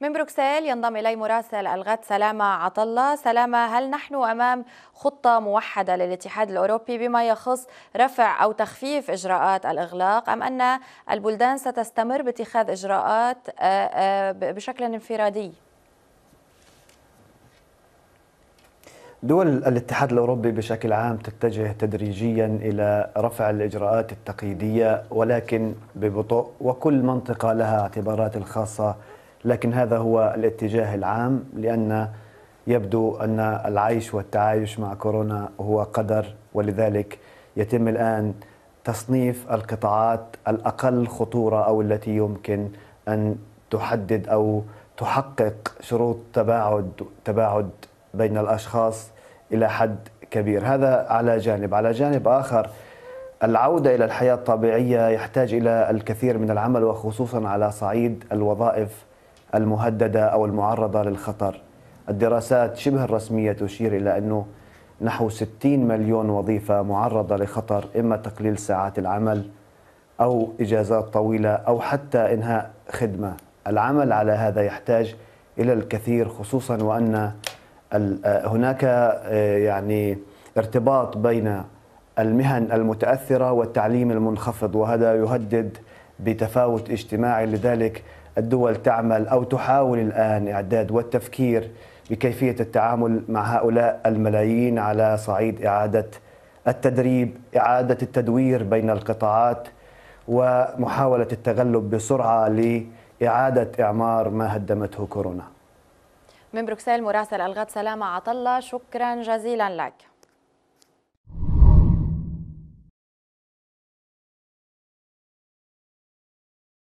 من بروكسل ينضم إلي مراسل الغد سلامة عطلة سلامة هل نحن أمام خطة موحدة للاتحاد الأوروبي بما يخص رفع أو تخفيف إجراءات الإغلاق أم أن البلدان ستستمر باتخاذ إجراءات آه، آه، بشكل انفرادي؟ دول الاتحاد الاوروبي بشكل عام تتجه تدريجيا الى رفع الاجراءات التقييديه ولكن ببطء وكل منطقه لها اعتبارات الخاصه لكن هذا هو الاتجاه العام لأن يبدو أن العيش والتعايش مع كورونا هو قدر ولذلك يتم الآن تصنيف القطاعات الأقل خطورة أو التي يمكن أن تحدد أو تحقق شروط تباعد تباعد بين الأشخاص إلى حد كبير هذا على جانب على جانب آخر العودة إلى الحياة الطبيعية يحتاج إلى الكثير من العمل وخصوصا على صعيد الوظائف المهددة أو المعرضة للخطر الدراسات شبه الرسمية تشير إلى أنه نحو 60 مليون وظيفة معرضة لخطر إما تقليل ساعات العمل أو إجازات طويلة أو حتى إنهاء خدمة العمل على هذا يحتاج إلى الكثير خصوصا وأن هناك آه، يعني ارتباط بين المهن المتأثرة والتعليم المنخفض وهذا يهدد بتفاوت اجتماعي لذلك الدول تعمل أو تحاول الآن إعداد والتفكير بكيفية التعامل مع هؤلاء الملايين على صعيد إعادة التدريب إعادة التدوير بين القطاعات ومحاولة التغلب بسرعة لإعادة إعمار ما هدمته كورونا من بروكسل مراسل الغد سلامة عطلة شكرا جزيلا لك